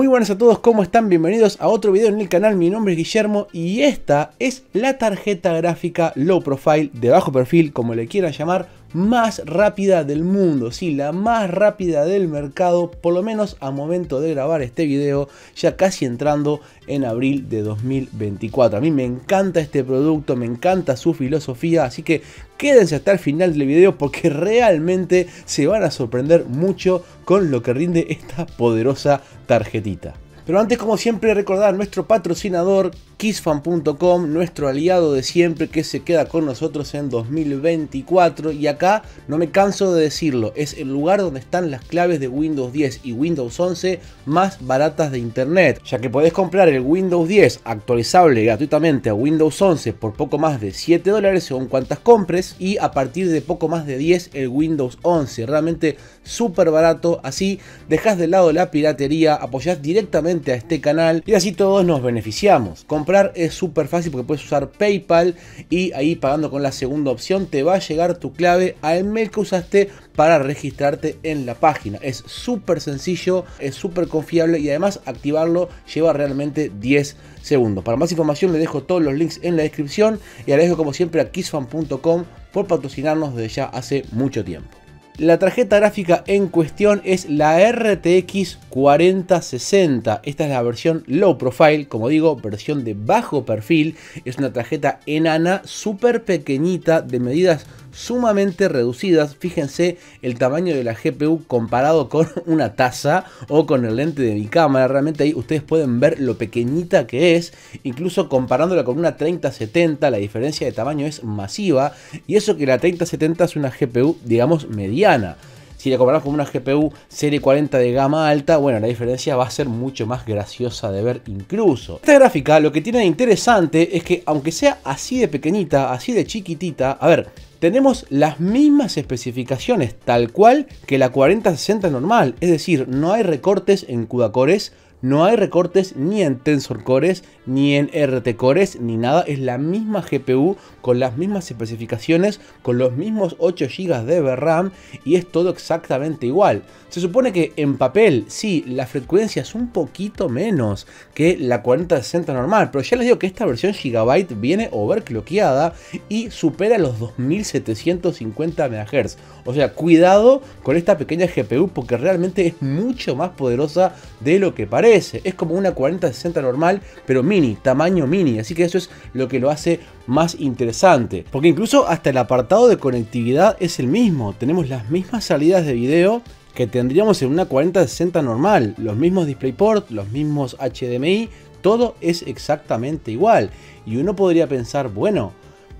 muy buenas a todos, ¿cómo están? Bienvenidos a otro video en el canal, mi nombre es Guillermo y esta es la tarjeta gráfica low profile, de bajo perfil, como le quieran llamar, más rápida del mundo, sí, la más rápida del mercado, por lo menos a momento de grabar este video, ya casi entrando en abril de 2024. A mí me encanta este producto, me encanta su filosofía, así que quédense hasta el final del video porque realmente se van a sorprender mucho con lo que rinde esta poderosa tarjetita. Pero antes, como siempre, recordar nuestro patrocinador kissfan.com, nuestro aliado de siempre que se queda con nosotros en 2024 y acá no me canso de decirlo, es el lugar donde están las claves de Windows 10 y Windows 11 más baratas de internet, ya que podés comprar el Windows 10 actualizable gratuitamente a Windows 11 por poco más de 7 dólares según cuantas compres y a partir de poco más de 10 el Windows 11, realmente súper barato, así dejas de lado la piratería, apoyás directamente a este canal y así todos nos beneficiamos es súper fácil porque puedes usar PayPal y ahí pagando con la segunda opción te va a llegar tu clave al mail que usaste para registrarte en la página. Es súper sencillo, es súper confiable y además activarlo lleva realmente 10 segundos. Para más información le dejo todos los links en la descripción y agradezco como siempre a kissfan.com por patrocinarnos desde ya hace mucho tiempo. La tarjeta gráfica en cuestión es la RTX 4060. Esta es la versión low profile, como digo, versión de bajo perfil. Es una tarjeta enana, súper pequeñita, de medidas sumamente reducidas. Fíjense el tamaño de la GPU comparado con una taza o con el lente de mi cámara. Realmente ahí ustedes pueden ver lo pequeñita que es. Incluso comparándola con una 3070, la diferencia de tamaño es masiva. Y eso que la 3070 es una GPU, digamos, mediana. Si la comparamos con una GPU Serie 40 de gama alta, bueno, la diferencia va a ser mucho más graciosa de ver incluso. Esta gráfica lo que tiene de interesante es que aunque sea así de pequeñita, así de chiquitita, a ver, tenemos las mismas especificaciones tal cual que la 4060 normal, es decir, no hay recortes en CUDA cores no hay recortes ni en Tensor Cores, ni en RT Cores, ni nada. Es la misma GPU con las mismas especificaciones, con los mismos 8 GB de RAM y es todo exactamente igual. Se supone que en papel, sí, la frecuencia es un poquito menos que la 4060 normal, pero ya les digo que esta versión Gigabyte viene overclockeada y supera los 2750 MHz. O sea, cuidado con esta pequeña GPU porque realmente es mucho más poderosa de lo que parece. Es como una 4060 normal, pero mini, tamaño mini. Así que eso es lo que lo hace más interesante. Porque incluso hasta el apartado de conectividad es el mismo. Tenemos las mismas salidas de video que tendríamos en una 4060 normal. Los mismos DisplayPort, los mismos HDMI, todo es exactamente igual. Y uno podría pensar, bueno,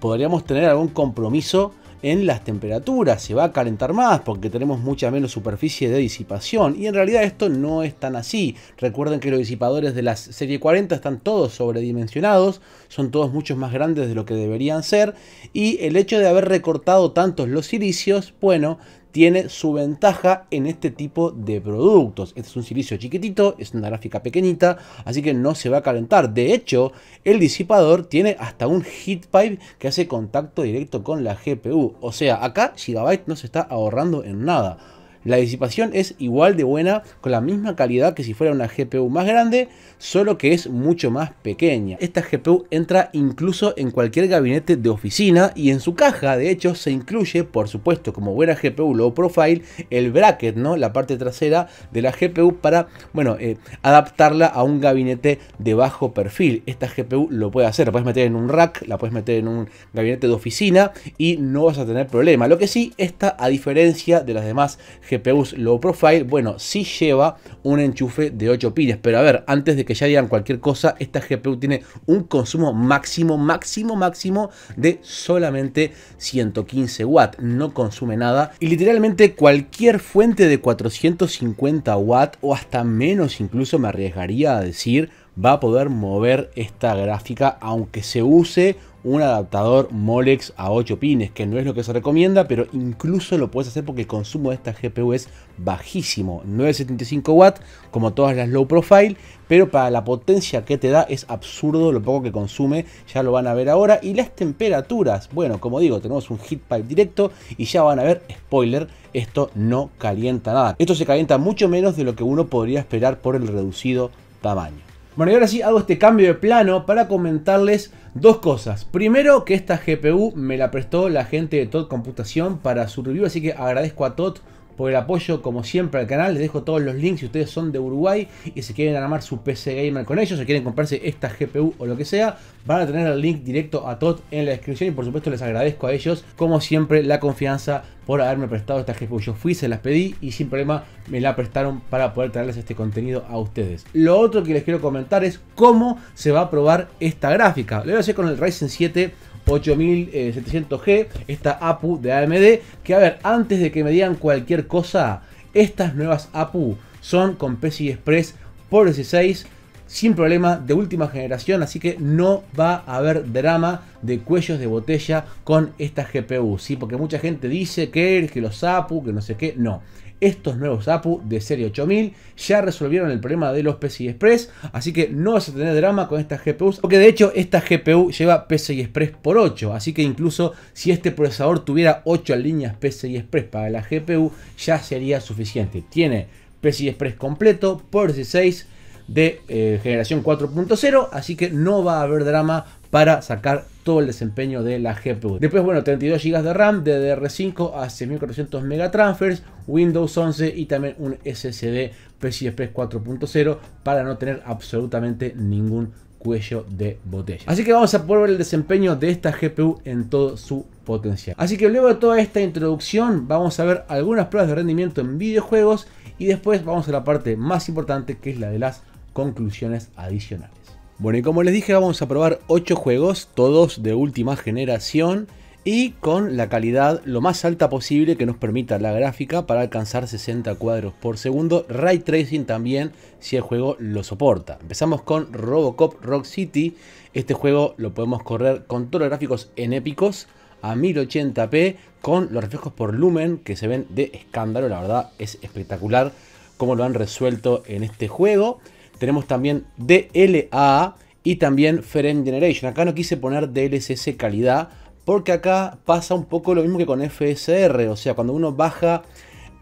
podríamos tener algún compromiso en las temperaturas, se va a calentar más porque tenemos mucha menos superficie de disipación y en realidad esto no es tan así. Recuerden que los disipadores de la serie 40 están todos sobredimensionados, son todos muchos más grandes de lo que deberían ser y el hecho de haber recortado tantos los silicios, bueno, tiene su ventaja en este tipo de productos. Este es un silicio chiquitito, es una gráfica pequeñita, así que no se va a calentar. De hecho, el disipador tiene hasta un heat pipe que hace contacto directo con la GPU. O sea, acá Gigabyte no se está ahorrando en nada. La disipación es igual de buena con la misma calidad que si fuera una GPU más grande, solo que es mucho más pequeña. Esta GPU entra incluso en cualquier gabinete de oficina y en su caja de hecho se incluye, por supuesto, como buena GPU low profile, el bracket, ¿no? La parte trasera de la GPU para, bueno, eh, adaptarla a un gabinete de bajo perfil. Esta GPU lo puede hacer, la puedes meter en un rack, la puedes meter en un gabinete de oficina y no vas a tener problema. Lo que sí, esta, a diferencia de las demás GPUs low profile, bueno, sí lleva un enchufe de 8 pines. Pero a ver, antes de que ya digan cualquier cosa, esta GPU tiene un consumo máximo, máximo, máximo de solamente 115 watts. No consume nada. Y literalmente cualquier fuente de 450 watts o hasta menos incluso me arriesgaría a decir va a poder mover esta gráfica aunque se use un adaptador Molex a 8 pines, que no es lo que se recomienda, pero incluso lo puedes hacer porque el consumo de esta GPU es bajísimo, 975 watts, como todas las low profile, pero para la potencia que te da es absurdo lo poco que consume, ya lo van a ver ahora, y las temperaturas, bueno, como digo, tenemos un heat pipe directo y ya van a ver, spoiler, esto no calienta nada, esto se calienta mucho menos de lo que uno podría esperar por el reducido tamaño. Bueno, y ahora sí hago este cambio de plano para comentarles dos cosas. Primero, que esta GPU me la prestó la gente de Tot Computación para su review, así que agradezco a Tot por el apoyo, como siempre, al canal. Les dejo todos los links si ustedes son de Uruguay y se quieren armar su PC Gamer con ellos, o quieren comprarse esta GPU o lo que sea, van a tener el link directo a TOT en la descripción. Y por supuesto, les agradezco a ellos, como siempre, la confianza por haberme prestado esta GPU. Yo fui, se las pedí y sin problema me la prestaron para poder traerles este contenido a ustedes. Lo otro que les quiero comentar es cómo se va a probar esta gráfica. Lo voy a hacer con el Ryzen 7 8700G, eh, esta APU de AMD, que a ver, antes de que me digan cualquier cosa, estas nuevas APU son con PCI Express por 16 sin problema, de última generación, así que no va a haber drama de cuellos de botella con esta GPU, ¿sí? Porque mucha gente dice que, que los APU, que no sé qué, no. Estos nuevos APU de serie 8000 ya resolvieron el problema de los PCI Express, así que no vas a tener drama con estas GPUs, porque de hecho esta GPU lleva PCI Express por 8, así que incluso si este procesador tuviera 8 líneas PCI Express para la GPU, ya sería suficiente. Tiene PCI Express completo por 16 de eh, generación 4.0, así que no va a haber drama para sacar todo el desempeño de la GPU. Después, bueno, 32 GB de RAM, DDR5 a 6400 megatransfers, Windows 11 y también un SSD PCI 4.0 para no tener absolutamente ningún cuello de botella. Así que vamos a poder ver el desempeño de esta GPU en todo su potencial. Así que luego de toda esta introducción vamos a ver algunas pruebas de rendimiento en videojuegos y después vamos a la parte más importante que es la de las conclusiones adicionales. Bueno, y como les dije, vamos a probar 8 juegos, todos de última generación y con la calidad lo más alta posible que nos permita la gráfica para alcanzar 60 cuadros por segundo. Ray Tracing también, si el juego lo soporta. Empezamos con Robocop Rock City. Este juego lo podemos correr con todos los gráficos en épicos a 1080p con los reflejos por lumen que se ven de escándalo. La verdad es espectacular cómo lo han resuelto en este juego. Tenemos también DLA y también Frame Generation. Acá no quise poner DLSS calidad porque acá pasa un poco lo mismo que con FSR. O sea, cuando uno baja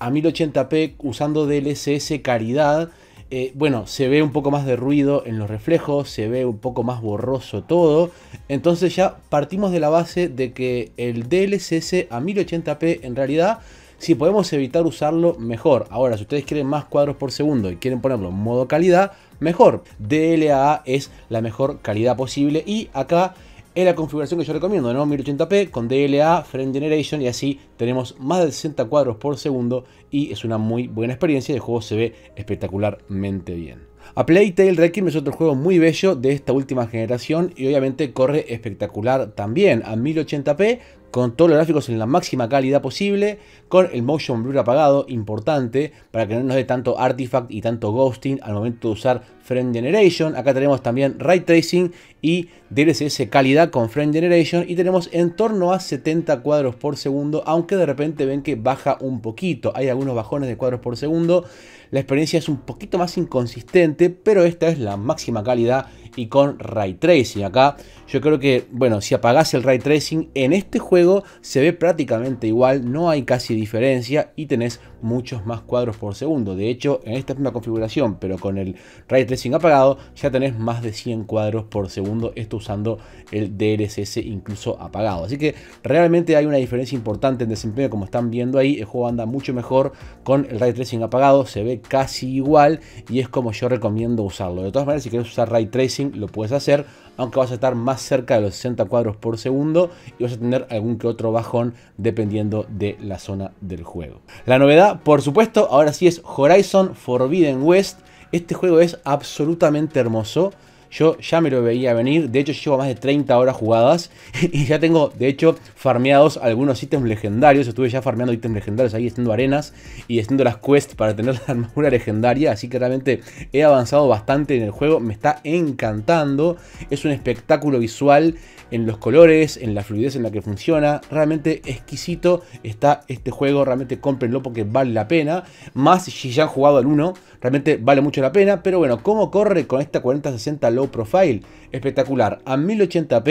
a 1080p usando DLSS calidad, eh, bueno, se ve un poco más de ruido en los reflejos, se ve un poco más borroso todo. Entonces ya partimos de la base de que el DLSS a 1080p en realidad, si podemos evitar usarlo, mejor. Ahora, si ustedes quieren más cuadros por segundo y quieren ponerlo en modo calidad, mejor. DLAA es la mejor calidad posible y acá es la configuración que yo recomiendo, 1080 1080p con DLA, Frame Generation y así tenemos más de 60 cuadros por segundo y es una muy buena experiencia el juego se ve espectacularmente bien. A Playtale Requiem es otro juego muy bello de esta última generación y obviamente corre espectacular también a 1080p con todos los gráficos en la máxima calidad posible, con el motion blur apagado, importante, para que no nos dé tanto artifact y tanto ghosting al momento de usar Frame Generation. Acá tenemos también Ray Tracing y DLSS calidad con Frame Generation y tenemos en torno a 70 cuadros por segundo, aunque de repente ven que baja un poquito, hay algunos bajones de cuadros por segundo. La experiencia es un poquito más inconsistente, pero esta es la máxima calidad y con ray tracing. Acá yo creo que, bueno, si apagás el ray tracing en este juego se ve prácticamente igual, no hay casi diferencia y tenés muchos más cuadros por segundo. De hecho, en esta misma configuración, pero con el ray tracing apagado, ya tenés más de 100 cuadros por segundo, esto usando el DLSS incluso apagado. Así que realmente hay una diferencia importante en desempeño, como están viendo ahí, el juego anda mucho mejor con el ray tracing apagado, se ve casi igual y es como yo recomiendo usarlo. De todas maneras, si querés usar ray tracing lo puedes hacer, aunque vas a estar más cerca de los 60 cuadros por segundo y vas a tener algún que otro bajón dependiendo de la zona del juego. La novedad, por supuesto, ahora sí es Horizon Forbidden West. Este juego es absolutamente hermoso. Yo ya me lo veía venir. De hecho, llevo más de 30 horas jugadas. Y ya tengo, de hecho, farmeados algunos ítems legendarios. Estuve ya farmeando ítems legendarios ahí, haciendo arenas y haciendo las quests para tener la armadura legendaria. Así que realmente he avanzado bastante en el juego. Me está encantando. Es un espectáculo visual en los colores, en la fluidez en la que funciona. Realmente exquisito está este juego. Realmente cómprenlo porque vale la pena. Más si ya han jugado al 1, realmente vale mucho la pena. Pero bueno, ¿cómo corre con esta 4060 low profile. Espectacular. A 1080p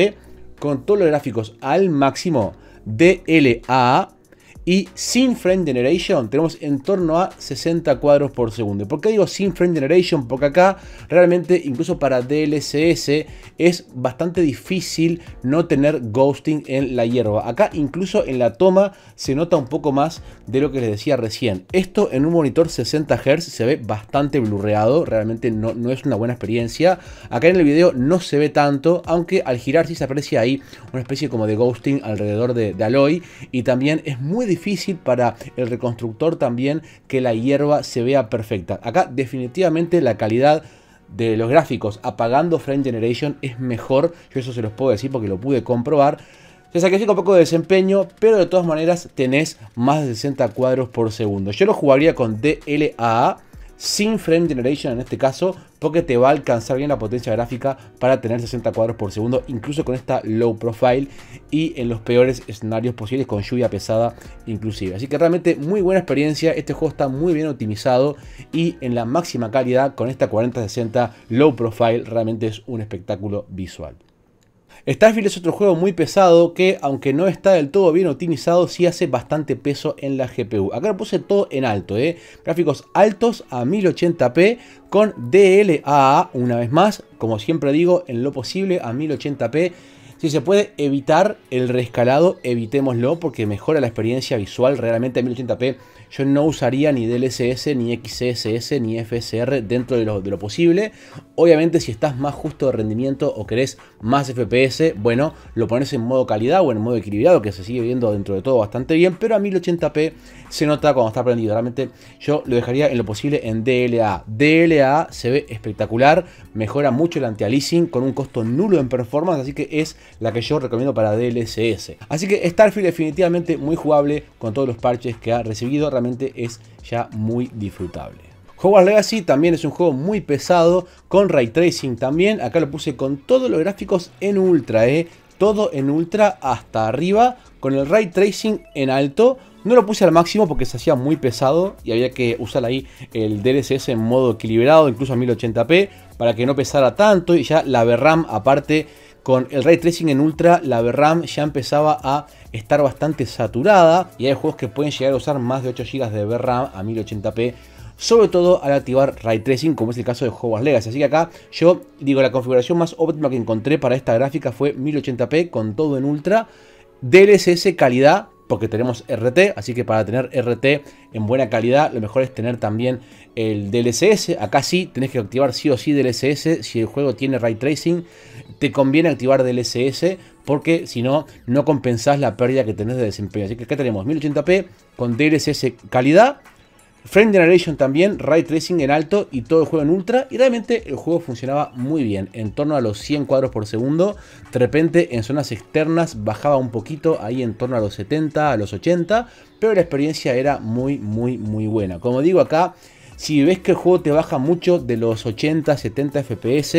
con todos los gráficos al máximo. DLA y sin frame generation tenemos en torno a 60 cuadros por segundo. ¿Por qué digo sin frame generation? Porque acá realmente incluso para DLSS es bastante difícil no tener ghosting en la hierba. Acá incluso en la toma se nota un poco más de lo que les decía recién. Esto en un monitor 60 Hz se ve bastante blurreado. Realmente no, no es una buena experiencia. Acá en el video no se ve tanto. Aunque al girar sí se aprecia ahí una especie como de ghosting alrededor de, de Aloy. Y también es muy difícil difícil para el reconstructor también que la hierba se vea perfecta. Acá definitivamente la calidad de los gráficos apagando frame generation es mejor. Yo eso se los puedo decir porque lo pude comprobar. Se sacrifica un poco de desempeño, pero de todas maneras tenés más de 60 cuadros por segundo. Yo lo jugaría con DLAA sin frame generation en este caso, porque te va a alcanzar bien la potencia gráfica para tener 60 cuadros por segundo, incluso con esta low profile y en los peores escenarios posibles con lluvia pesada inclusive. Así que realmente muy buena experiencia, este juego está muy bien optimizado y en la máxima calidad con esta 40-60 low profile realmente es un espectáculo visual. Starfield es otro juego muy pesado que, aunque no está del todo bien optimizado, sí hace bastante peso en la GPU. Acá lo puse todo en alto, ¿eh? gráficos altos a 1080p con DLAA, una vez más, como siempre digo, en lo posible a 1080p si se puede evitar el rescalado, evitémoslo porque mejora la experiencia visual. Realmente a 1080p yo no usaría ni DLSS, ni XSS, ni FSR dentro de lo, posible. Obviamente si estás más justo de rendimiento o querés más FPS, bueno, lo pones en modo calidad o en modo equilibrado, que se sigue viendo dentro de todo bastante bien, pero a 1080p se nota cuando está prendido. Realmente yo lo dejaría en lo posible en DLA. DLA se ve espectacular, mejora mucho el anti-aliasing con un costo nulo en performance, así que es la que yo recomiendo para DLSS. Así que Starfield definitivamente muy jugable con todos los parches que ha recibido, realmente es ya muy disfrutable. Hogwarts Legacy también es un juego muy pesado, con ray tracing también, acá lo puse con todos los gráficos en ultra, eh. todo en ultra hasta arriba, con el ray tracing en alto, no lo puse al máximo porque se hacía muy pesado y había que usar ahí el DLSS en modo equilibrado, incluso a 1080p, para que no pesara tanto y ya la VRAM aparte con el ray tracing en ultra, la VRAM ya empezaba a estar bastante saturada y hay juegos que pueden llegar a usar más de 8 GB de VRAM a 1080p sobre todo al activar Ray Tracing, como es el caso de Hogwarts Legacy. Así que acá yo digo, la configuración más óptima que encontré para esta gráfica fue 1080p con todo en ultra, DLSS calidad, porque tenemos RT, así que para tener RT en buena calidad, lo mejor es tener también el DLSS. Acá sí, tenés que activar sí o sí DLSS si el juego tiene Ray Tracing te conviene activar DLSS porque si no, no compensás la pérdida que tenés de desempeño. Así que acá tenemos 1080p con DLSS calidad, frame generation también, ray tracing en alto y todo el juego en ultra. Y realmente el juego funcionaba muy bien, en torno a los 100 cuadros por segundo. De repente en zonas externas bajaba un poquito, ahí en torno a los 70, a los 80, pero la experiencia era muy, muy, muy buena. Como digo acá, si ves que el juego te baja mucho de los 80, 70 FPS,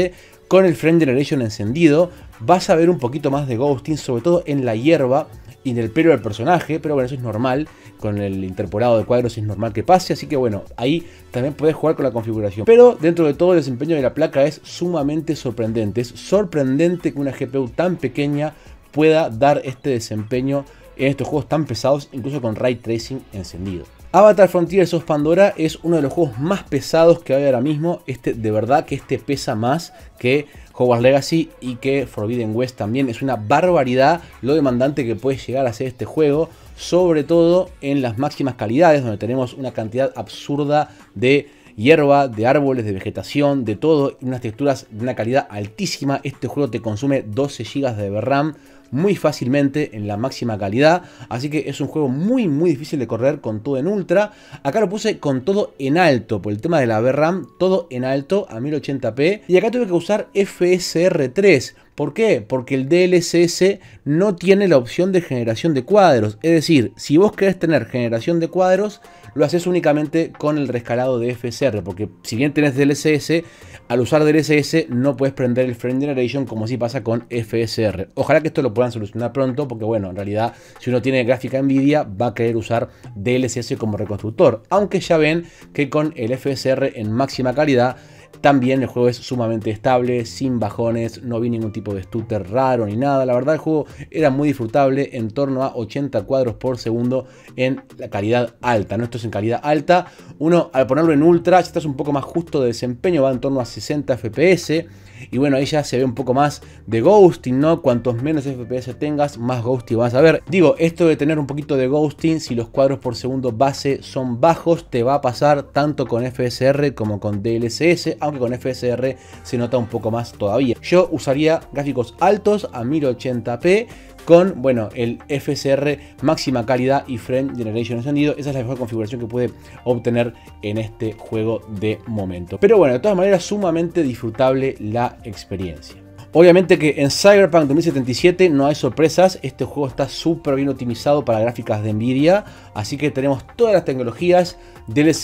con el frame Generation encendido, vas a ver un poquito más de ghosting, sobre todo en la hierba y en el pelo del personaje, pero bueno, eso es normal, con el interpolado de cuadros es normal que pase, así que bueno, ahí también puedes jugar con la configuración. Pero dentro de todo el desempeño de la placa es sumamente sorprendente, es sorprendente que una GPU tan pequeña pueda dar este desempeño en estos juegos tan pesados, incluso con ray tracing encendido. Avatar Frontiers of Pandora es uno de los juegos más pesados que hay ahora mismo. Este, de verdad que este pesa más que Hogwarts Legacy y que Forbidden West también. Es una barbaridad lo demandante que puede llegar a ser este juego. Sobre todo en las máximas calidades, donde tenemos una cantidad absurda de hierba, de árboles, de vegetación, de todo. Unas texturas de una calidad altísima. Este juego te consume 12 GB de RAM muy fácilmente en la máxima calidad. Así que es un juego muy muy difícil de correr con todo en ultra. Acá lo puse con todo en alto por el tema de la VRAM, todo en alto a 1080p. Y acá tuve que usar FSR3. ¿Por qué? Porque el DLSS no tiene la opción de generación de cuadros. Es decir, si vos querés tener generación de cuadros, lo haces únicamente con el rescalado de FSR. Porque si bien tenés DLSS, al usar DLSS no puedes prender el Frame Generation como si pasa con FSR. Ojalá que esto lo puedan solucionar pronto porque bueno, en realidad si uno tiene gráfica NVIDIA va a querer usar DLSS como reconstructor. Aunque ya ven que con el FSR en máxima calidad también el juego es sumamente estable, sin bajones, no vi ningún tipo de stutter raro ni nada. La verdad el juego era muy disfrutable, en torno a 80 cuadros por segundo en la calidad alta. ¿no? Esto es en calidad alta. Uno al ponerlo en ultra, si estás un poco más justo de desempeño, va en torno a 60 fps. Y bueno, ahí ya se ve un poco más de ghosting, ¿no? Cuantos menos FPS tengas, más ghosting vas a ver. Digo, esto de tener un poquito de ghosting, si los cuadros por segundo base son bajos, te va a pasar tanto con FSR como con DLSS, aunque con FSR se nota un poco más todavía. Yo usaría gráficos altos a 1080p, con, bueno, el FSR máxima calidad y frame generation encendido. Esa es la mejor configuración que puede obtener en este juego de momento. Pero bueno, de todas maneras, sumamente disfrutable la experiencia. Obviamente que en Cyberpunk 2077 no hay sorpresas, este juego está súper bien optimizado para gráficas de Nvidia, así que tenemos todas las tecnologías del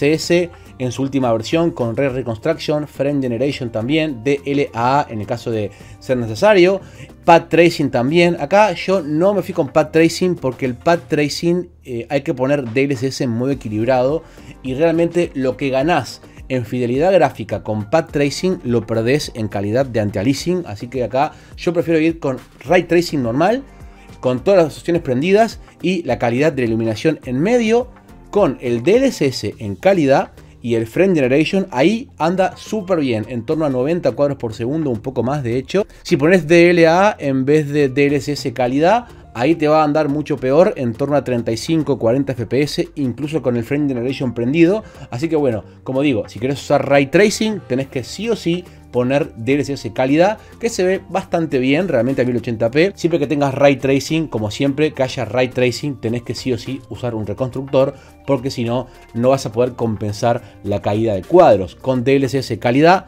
en su última versión con Ray Reconstruction, Frame Generation también, DLAA en el caso de ser necesario, Path Tracing también, acá yo no me fui con Path Tracing porque el Path Tracing eh, hay que poner DLSS muy equilibrado y realmente lo que ganás en fidelidad gráfica con Path Tracing lo perdés en calidad de anti-aliasing, así que acá yo prefiero ir con Ray Tracing normal, con todas las opciones prendidas y la calidad de la iluminación en medio, con el DLSS en calidad y el Frame Generation ahí anda súper bien, en torno a 90 cuadros por segundo, un poco más de hecho. Si pones DLA en vez de DLSS calidad, ahí te va a andar mucho peor, en torno a 35-40 FPS, incluso con el frame generation prendido. Así que bueno, como digo, si querés usar ray tracing, tenés que sí o sí poner DLSS calidad, que se ve bastante bien, realmente a 1080p. Siempre que tengas ray tracing, como siempre que haya ray tracing, tenés que sí o sí usar un reconstructor, porque si no, no vas a poder compensar la caída de cuadros. Con DLSS calidad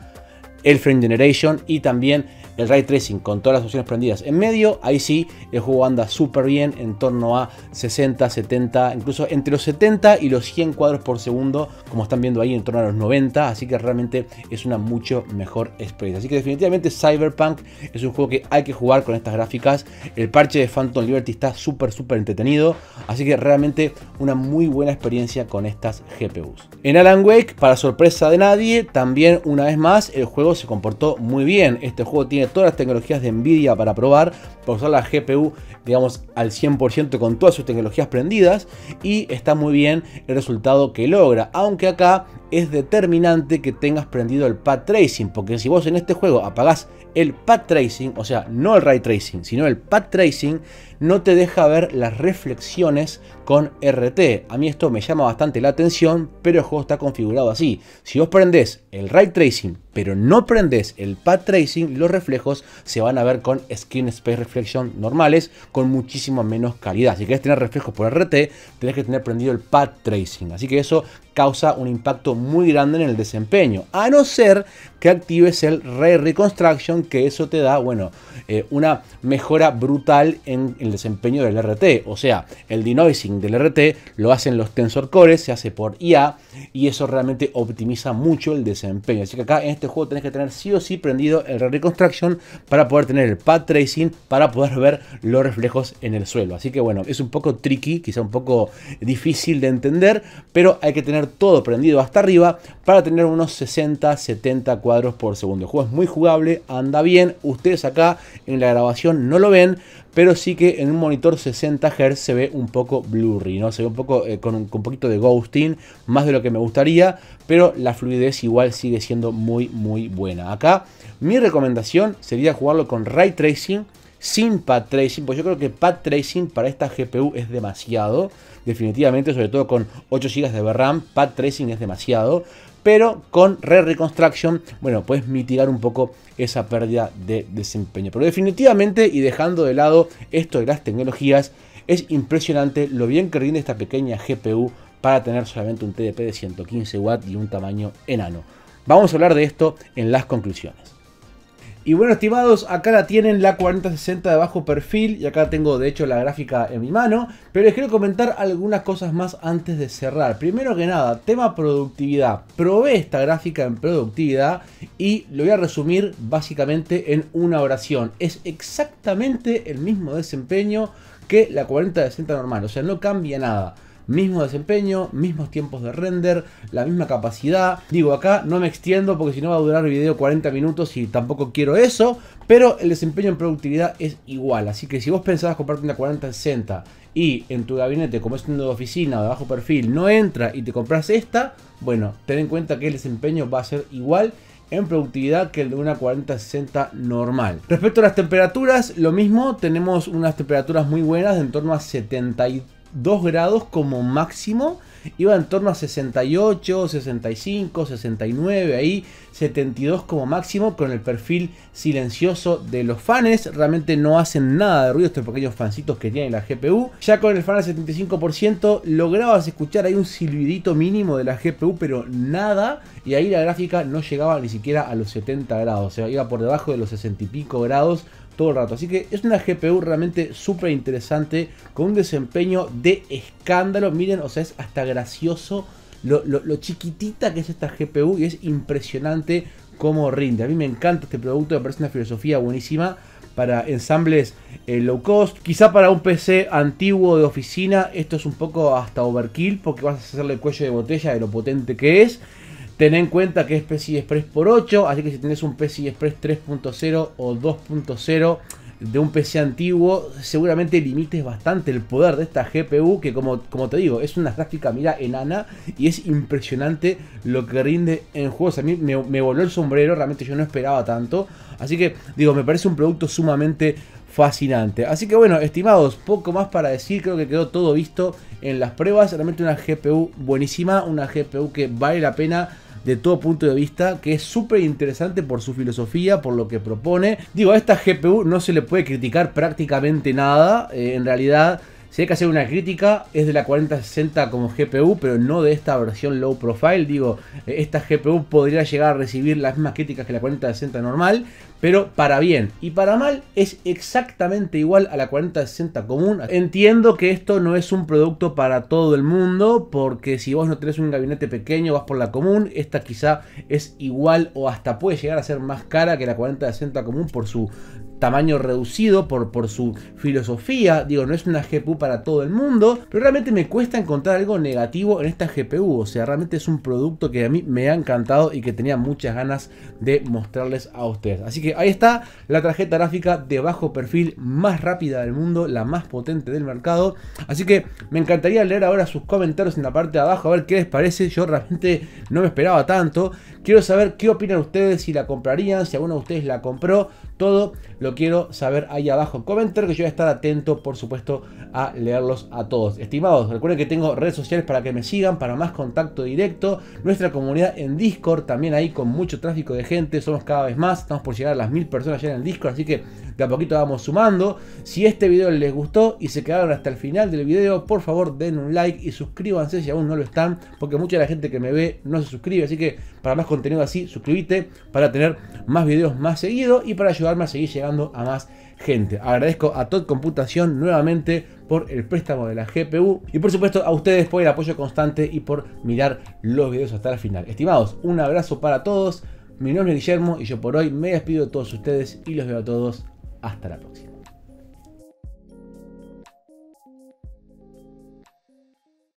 el frame generation y también el ray tracing con todas las opciones prendidas en medio, ahí sí el juego anda súper bien en torno a 60, 70, incluso entre los 70 y los 100 cuadros por segundo, como están viendo ahí en torno a los 90, así que realmente es una mucho mejor experiencia. Así que definitivamente Cyberpunk es un juego que hay que jugar con estas gráficas. El parche de Phantom Liberty está súper, súper entretenido, así que realmente una muy buena experiencia con estas GPUs. En Alan Wake, para sorpresa de nadie, también una vez más el juego se comportó muy bien. Este juego tiene todas las tecnologías de Nvidia para probar, para usar la GPU, digamos, al 100% con todas sus tecnologías prendidas y está muy bien el resultado que logra. Aunque acá es determinante que tengas prendido el pad tracing, porque si vos en este juego apagás el path tracing, o sea, no el ray tracing, sino el path tracing, no te deja ver las reflexiones con RT. A mí esto me llama bastante la atención, pero el juego está configurado así. Si vos prendés el ray tracing, pero no prendés el path tracing, los reflejos se van a ver con Skin space reflection normales, con muchísimo menos calidad. Si querés tener reflejos por RT, tenés que tener prendido el path tracing. Así que eso causa un impacto muy grande en el desempeño. A no ser que actives el Ray Reconstruction, que eso te da, bueno, eh, una mejora brutal en el desempeño del RT. O sea, el denoising del RT lo hacen los tensor cores, se hace por IA, y eso realmente optimiza mucho el desempeño. Así que acá en este juego tenés que tener sí o sí prendido el Ray Reconstruction para poder tener el Path Tracing, para poder ver los reflejos en el suelo. Así que bueno, es un poco tricky, quizá un poco difícil de entender, pero hay que tener todo prendido hasta arriba para tener unos 60, 70 cuadros por segundo. El juego es muy jugable, anda bien. Ustedes acá en la grabación no lo ven, pero sí que en un monitor 60 Hz se ve un poco blurry, ¿no? Se ve un poco eh, con un poquito de ghosting, más de lo que me gustaría, pero la fluidez igual sigue siendo muy, muy buena. Acá mi recomendación sería jugarlo con ray tracing sin pad tracing, pues yo creo que pad tracing para esta GPU es demasiado, definitivamente, sobre todo con 8 GB de RAM, pad tracing es demasiado, pero con Red Reconstruction, bueno, puedes mitigar un poco esa pérdida de desempeño. Pero definitivamente, y dejando de lado esto de las tecnologías, es impresionante lo bien que rinde esta pequeña GPU para tener solamente un TDP de 115 w y un tamaño enano. Vamos a hablar de esto en las conclusiones. Y bueno, estimados, acá la tienen la 4060 de bajo perfil y acá tengo de hecho la gráfica en mi mano, pero les quiero comentar algunas cosas más antes de cerrar. Primero que nada, tema productividad. Probé esta gráfica en productividad y lo voy a resumir básicamente en una oración. Es exactamente el mismo desempeño que la 4060 normal, o sea, no cambia nada mismo desempeño, mismos tiempos de render, la misma capacidad. Digo, acá no me extiendo porque si no va a durar el video 40 minutos y tampoco quiero eso, pero el desempeño en productividad es igual. Así que si vos pensabas comprarte una 4060 y en tu gabinete, como es un de oficina o de bajo perfil, no entra y te compras esta, bueno, ten en cuenta que el desempeño va a ser igual en productividad que el de una 4060 normal. Respecto a las temperaturas, lo mismo, tenemos unas temperaturas muy buenas de en torno a 73 2 grados como máximo. Iba en torno a 68, 65, 69, ahí 72 como máximo con el perfil silencioso de los fans. Realmente no hacen nada de ruido estos pequeños fancitos que tiene la GPU. Ya con el fan al 75% lograbas escuchar ahí un silbidito mínimo de la GPU, pero nada. Y ahí la gráfica no llegaba ni siquiera a los 70 grados. O iba por debajo de los 60 y pico grados todo el rato. Así que es una GPU realmente súper interesante, con un desempeño de escándalo. Miren, o sea, es hasta gracioso lo, chiquitita que es esta GPU y es impresionante cómo rinde. A mí me encanta este producto, me parece una filosofía buenísima para ensambles eh, low cost. Quizá para un PC antiguo de oficina esto es un poco hasta overkill porque vas a hacerle el cuello de botella de lo potente que es. Ten en cuenta que es PCI Express por 8, así que si tenés un PCI Express 3.0 o 2.0 de un PC antiguo, seguramente limites bastante el poder de esta GPU, que como, como te digo, es una gráfica, mira, enana, y es impresionante lo que rinde en juegos. A mí me, me voló el sombrero, realmente yo no esperaba tanto. Así que, digo, me parece un producto sumamente fascinante. Así que bueno, estimados, poco más para decir, creo que quedó todo visto en las pruebas. Realmente una GPU buenísima, una GPU que vale la pena de todo punto de vista, que es súper interesante por su filosofía, por lo que propone. Digo, a esta GPU no se le puede criticar prácticamente nada, eh, en realidad... Si hay que hacer una crítica, es de la 4060 como GPU, pero no de esta versión low profile. Digo, eh, esta GPU podría llegar a recibir las mismas críticas que la 4060 normal, pero para bien. Y para mal es exactamente igual a la 4060 común. Entiendo que esto no es un producto para todo el mundo, porque si vos no tenés un gabinete pequeño, vas por la común. Esta quizá es igual o hasta puede llegar a ser más cara que la 4060 común por su tamaño reducido por, por su filosofía. Digo, no es una GPU para todo el mundo, pero realmente me cuesta encontrar algo negativo en esta GPU. O sea, realmente es un producto que a mí me ha encantado y que tenía muchas ganas de mostrarles a ustedes. Así que ahí está la tarjeta gráfica de bajo perfil más rápida del mundo, la más potente del mercado. Así que me encantaría leer ahora sus comentarios en la parte de abajo, a ver qué les parece. Yo realmente no me esperaba tanto. Quiero saber qué opinan ustedes, si la comprarían, si alguno de ustedes la compró. Todo lo quiero saber ahí abajo Comentar que yo voy a estar atento, por supuesto, a leerlos a todos. Estimados, recuerden que tengo redes sociales para que me sigan, para más contacto directo. Nuestra comunidad en Discord, también ahí con mucho tráfico de gente, somos cada vez más, estamos por llegar a las mil personas ya en el Discord, así que de a poquito vamos sumando. Si este video les gustó y se quedaron hasta el final del video, por favor den un like y suscríbanse si aún no lo están, porque mucha de la gente que me ve no se suscribe, así que para más contenido así, suscríbete para tener más videos más seguido y para ayudarme a seguir llegando a más gente. Agradezco a Todd Computación nuevamente por el préstamo de la GPU y por supuesto a ustedes por el apoyo constante y por mirar los videos hasta el final. Estimados, un abrazo para todos. Mi nombre es Guillermo y yo por hoy me despido de todos ustedes y los veo a todos hasta la próxima.